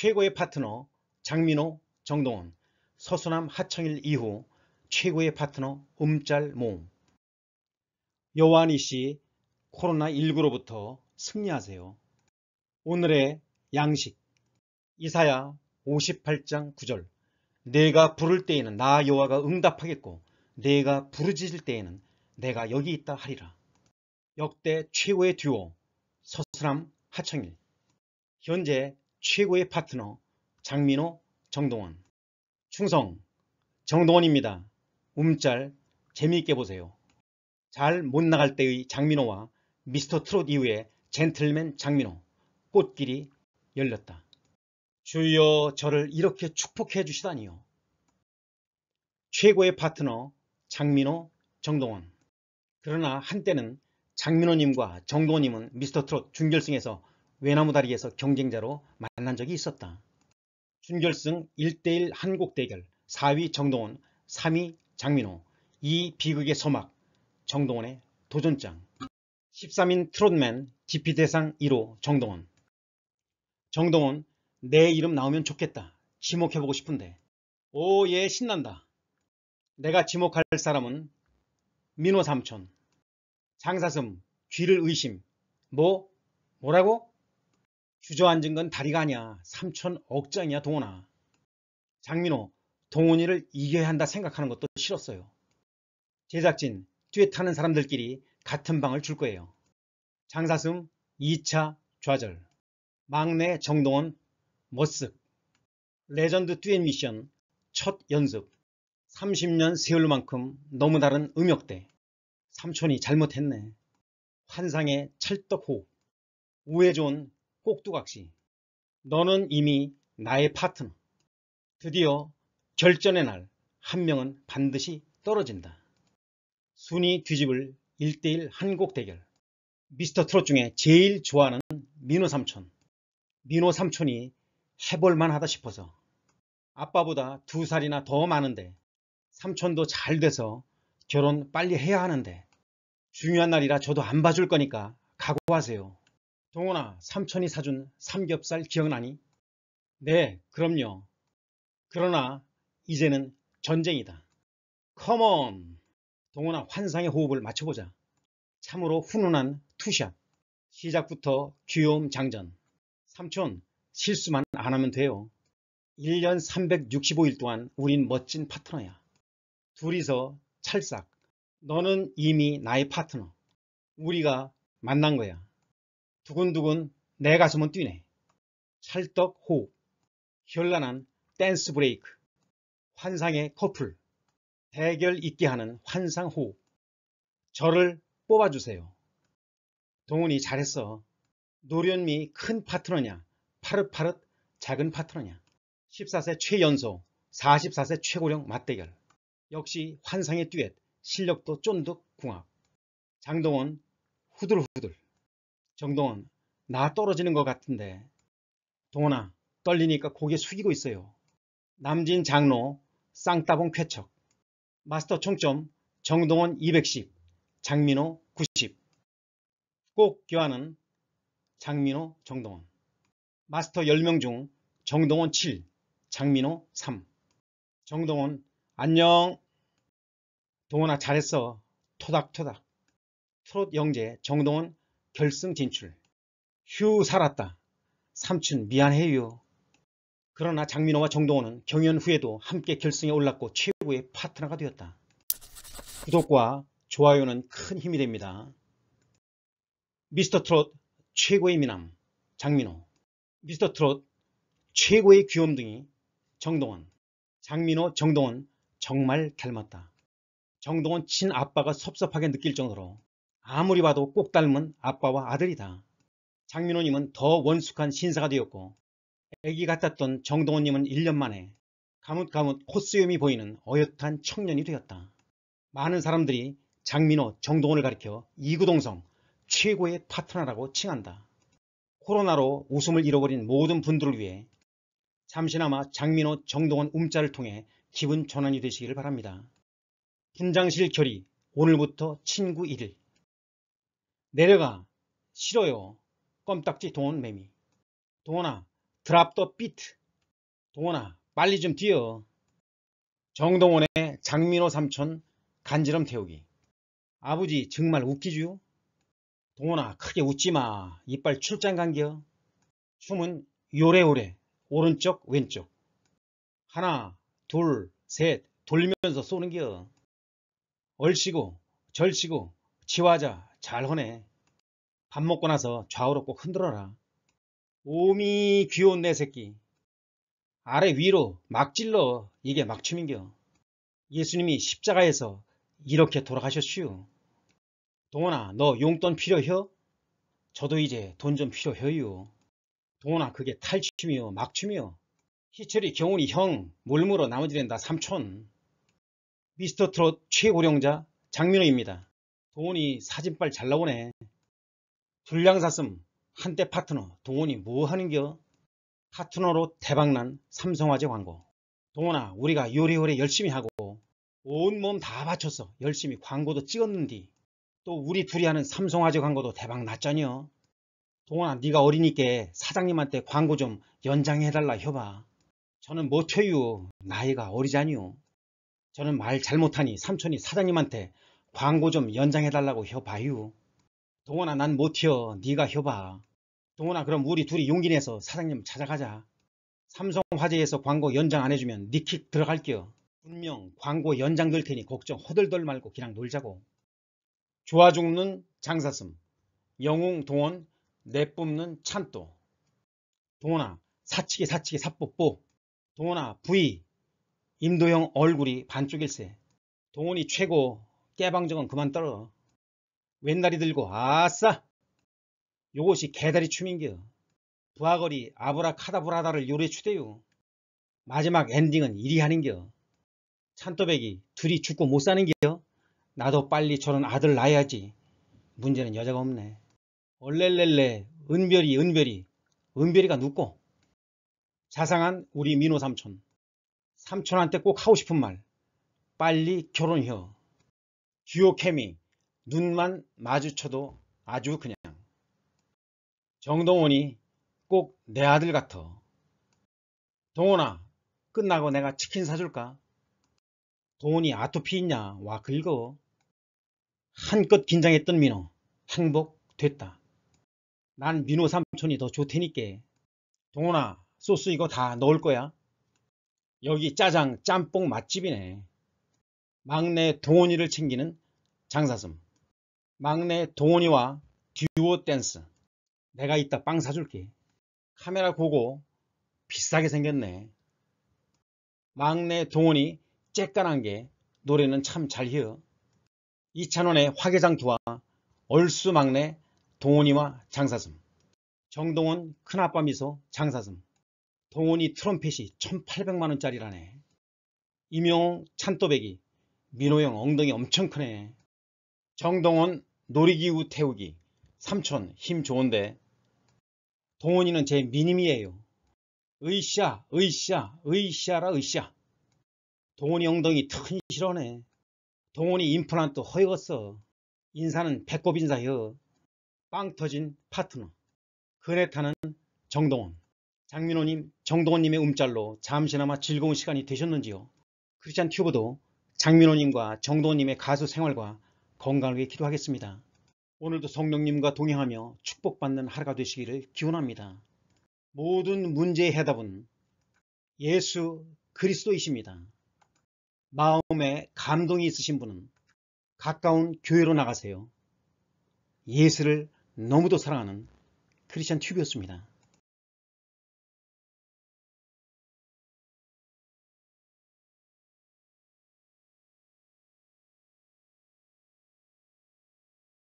최고의 파트너 장민호, 정동원, 서수남, 하청일 이후 최고의 파트너 음짤 모음 여완이 씨 코로나19로부터 승리하세요. 오늘의 양식 이사야 58장 9절 내가 부를 때에는 나 여호와가 응답하겠고 내가 부르짖을 때에는 내가 여기 있다 하리라. 역대 최고의 듀오 서수남 하청일 현재 최고의 파트너 장민호, 정동원 충성, 정동원입니다. 움짤 재미있게 보세요. 잘 못 나갈 때의 장민호와 미스터 트롯 이후의 젠틀맨 장민호 꽃길이 열렸다. 주여 저를 이렇게 축복해 주시다니요. 최고의 파트너 장민호, 정동원 그러나 한때는 장민호님과 정동원님은 미스터 트롯 준결승에서 외나무다리에서 경쟁자로 만난 적이 있었다. 준결승 1대1 한국 대결 4위 정동원, 3위 장민호, 2 비극의 소막 정동원의 도전장 13인 트롯맨 GP대상 1호 정동원 정동원 내 이름 나오면 좋겠다. 지목해보고 싶은데 오예 신난다. 내가 지목할 사람은 민호 삼촌 장사슴, 쥐를 의심, 뭐? 뭐라고? 주저앉은 건 다리가 아니야. 삼천 억장이야 동원아. 장민호, 동원이를 이겨야 한다 생각하는 것도 싫었어요. 제작진, 뒤에 타는 사람들끼리 같은 방을 줄 거예요. 장사슴 2차 좌절. 막내 정동원, 머쓱. 레전드 듀엣 미션, 첫 연습. 30년 세월만큼 너무 다른 음역대. 삼촌이 잘못했네. 환상의 찰떡호흡. 우회 좋은 꼭두각시. 너는 이미 나의 파트너. 드디어 결전의 날 한 명은 반드시 떨어진다. 순위 뒤집을 1대1 한곡 대결. 미스터 트롯 중에 제일 좋아하는 민호 삼촌. 민호 삼촌이 해볼만 하다 싶어서 아빠보다 두 살이나 더 많은데 삼촌도 잘 돼서 결혼 빨리 해야 하는데 중요한 날이라 저도 안 봐줄 거니까 각오하세요. 동원아 삼촌이 사준 삼겹살 기억나니? 네, 그럼요. 그러나 이제는 전쟁이다. 컴온! 동원아 환상의 호흡을 맞춰보자. 참으로 훈훈한 투샷. 시작부터 귀여움 장전. 삼촌, 실수만 안 하면 돼요. 1년 365일 동안 우린 멋진 파트너야. 둘이서 찰싹. 너는 이미 나의 파트너. 우리가 만난 거야. 두근두근 내 가슴은 뛰네. 찰떡 호흡, 현란한 댄스 브레이크, 환상의 커플, 대결 있게 하는 환상 호흡. 저를 뽑아주세요. 동훈이 잘했어. 노련미 큰 파트너냐, 파릇파릇 작은 파트너냐. 14세 최연소, 44세 최고령 맞대결. 역시 환상의 듀엣, 실력도 쫀득 궁합. 장동원 후들후들. 정동원, 나 떨어지는 것 같은데. 동원아, 떨리니까 고개 숙이고 있어요. 남진 장로, 쌍따봉 쾌척. 마스터 총점, 정동원 210, 장민호 90. 꼭 교환은 장민호, 정동원. 마스터 10명 중 정동원 7, 장민호 3. 정동원, 안녕. 동원아, 잘했어. 토닥토닥. 트롯 영재, 정동원 결승 진출. 휴 살았다. 삼촌 미안해요. 그러나 장민호와 정동호는 경연 후에도 함께 결승에 올랐고 최고의 파트너가 되었다. 구독과 좋아요는 큰 힘이 됩니다. 미스터 트롯 최고의 미남 장민호 미스터 트롯 최고의 귀염둥이 정동원 장민호 정동원 정말 닮았다. 정동원 친아빠가 섭섭하게 느낄 정도로 아무리 봐도 꼭 닮은 아빠와 아들이다. 장민호님은 더 원숙한 신사가 되었고 애기 같았던 정동원님은 1년 만에 가뭇가뭇 콧수염이 보이는 어엿한 청년이 되었다. 많은 사람들이 장민호, 정동원을 가리켜 이구동성 최고의 파트너라고 칭한다. 코로나로 웃음을 잃어버린 모든 분들을 위해 잠시나마 장민호, 정동원 움짤을 통해 기분 전환이 되시기를 바랍니다. 김장실 결의 오늘부터 친구 1일 내려가 싫어요 껌딱지 동원 매미 동원아 드랍 더 비트 동원아 빨리 좀 뛰어 정동원의 장민호 삼촌 간지럼 태우기 아버지 정말 웃기죠? 동원아 크게 웃지마 이빨 출장 간겨 춤은 요래오래 오른쪽 왼쪽 하나 둘 셋 돌면서 쏘는겨 얼씨고 절씨고 지화자 잘 허네. 밥 먹고 나서 좌우로 꼭 흔들어라. 오미 귀여운 내 새끼. 아래 위로 막 질러. 이게 막춤인겨. 예수님이 십자가에서 이렇게 돌아가셨슈. 동원아 너 용돈 필요혀? 저도 이제 돈 좀 필요해요. 동원아 그게 탈춤이요 막춤이요. 희철이 경훈이 형 물물어 나머지된다 삼촌. 미스터 트롯 최고령자 장민호입니다. 동원이 사진빨 잘 나오네. 불량사슴 한때 파트너 동원이 뭐 하는겨? 파트너로 대박난 삼성화재 광고. 동원아 우리가 요리요리 열심히 하고 온몸 다바쳐서 열심히 광고도 찍었는디. 또 우리 둘이 하는 삼성화재 광고도 대박 났잖여. 동원아 네가 어리니께 사장님한테 광고 좀 연장해달라 혀봐 저는 못해요. 뭐 나이가 어리잖요. 저는 말 잘못하니 삼촌이 사장님한테 광고 좀 연장해달라고 혀봐유 동원아 난 못튀어 네가 혀봐 동원아 그럼 우리 둘이 용기 내서 사장님 찾아가자. 삼성화재에서 광고 연장 안 해주면 니킥 네 들어갈게요. 분명 광고 연장 될 테니 걱정 허들덜 말고 그냥 놀자고. 좋아 죽는 장사슴, 영웅 동원, 내뿜는 찬또. 동원아 사치기 사치기 사뽀뽀. 동원아 부위임도형 얼굴이 반쪽일세. 동원이 최고 깨방정은 그만 떨어. 웬날이 들고 아싸! 요것이 개다리 춤인겨. 부하거리 아브라 카다브라다를 요래 추대요. 마지막 엔딩은 이리 하는겨. 찬또배기 둘이 죽고 못 사는겨. 나도 빨리 저런 아들 낳아야지. 문제는 여자가 없네. 얼렐렐레 은별이 은별이 은별이가 눕고 자상한 우리 민호 삼촌 삼촌한테 꼭 하고 싶은 말 빨리 결혼해 듀오케미 눈만 마주쳐도 아주 그냥 정동원이 꼭 내 아들 같아 동원아 끝나고 내가 치킨 사줄까? 동원이 아토피 있냐? 와 긁어 그 한껏 긴장했던 민호 행복됐다난 민호 삼촌이 더좋테니까 동원아 소스 이거 다 넣을 거야? 여기 짜장 짬뽕 맛집이네 막내 동원이를 챙기는 장사슴 막내 동원이와 듀오 댄스 내가 이따 빵 사줄게 카메라 고고 비싸게 생겼네 막내 동원이 쬐깐한 게 노래는 참잘 히어 이찬원의 화개장투와 얼수 막내 동원이와 장사슴 정동원 큰아빠 미소 장사슴 동원이 트럼펫이 1800만원짜리라네 임영 찬또배기 민호형 엉덩이 엄청 크네 정동원 놀이기구 태우기 삼촌 힘 좋은데 동원이는 제 미님이에요. 으샤으샤으샤라으샤 동원이 엉덩이 큰싫어네 동원이 임플란트 허이었어. 인사는 배꼽 인사여. 빵 터진 파트너. 그네타는 정동원. 장민호님, 정동원님의 움짤로 잠시나마 즐거운 시간이 되셨는지요. 크리스찬 튜브도 장민호님과 정동원님의 가수 생활과 건강하게 기도하겠습니다. 오늘도 성령님과 동행하며 축복받는 하루가 되시기를 기원합니다. 모든 문제의 해답은 예수 그리스도이십니다. 마음에 감동이 있으신 분은 가까운 교회로 나가세요. 예수를 너무도 사랑하는 크리스천 튜브였습니다.